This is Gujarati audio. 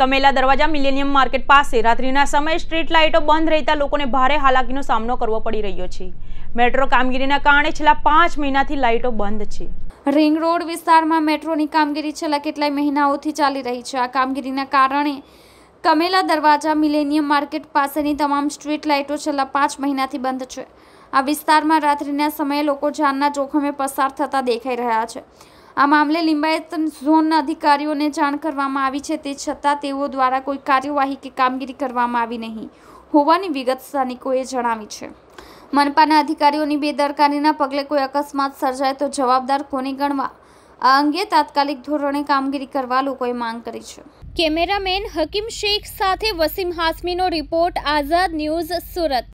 કમેલા દરવાજા મિલેનિયમ માર્કેટ પાસે રાત્રિના સમયે સ્ટ્રીટ લાઇટો બંધ રહેતા લોકોને ભારે હાલાકીનો સામનો કરવો પડી રહ્યો છે મેટ્રો કામગીરીના કારણે છેલ્લા પાંચ મહિનાથી લાઇટો બંધ છે રિંગ રોડ વિસ્તારમાં મેટ્રોની કામગીરી છેલ્લા કેટલાય મહિનાઓથી ચાલી રહી છે આ કામગીરીના કારણે કમેલા દરવાજા મિલેનિયમ માર્કેટ પાસેની તમામ સ્ટ્રીટ લાઇટો છેલ્લા પાંચ મહિનાથી બંધ છે આ વિસ્તારમાં રાત્રિના સમયે લોકો જાનના જોખમે પસાર થતા દેખાઈ રહ્યા છે આ મામલે લિંબાયત ઝોનના અધિકારીઓને જાણ કરવામાં આવી છે તે છતાં તેઓ દ્વારા કોઈ કાર્યવાહી કે કામગીરી કરવામાં આવી નહીં હોવાની વિગત સ્થાનિકોએ જણાવી છે મનપાના અધિકારીઓની બેદરકારીના પગલે કોઈ અકસ્માત સર્જાય તો જવાબદાર કોને ગણવા આ અંગે તાત્કાલિક ધોરણે કામગીરી કરવા લોકોએ માંગ કરી છે કેમેરામેન હકીમ શેખ સાથે વસીમ હાસમીનો રિપોર્ટ આઝાદ ન્યૂઝ સુરત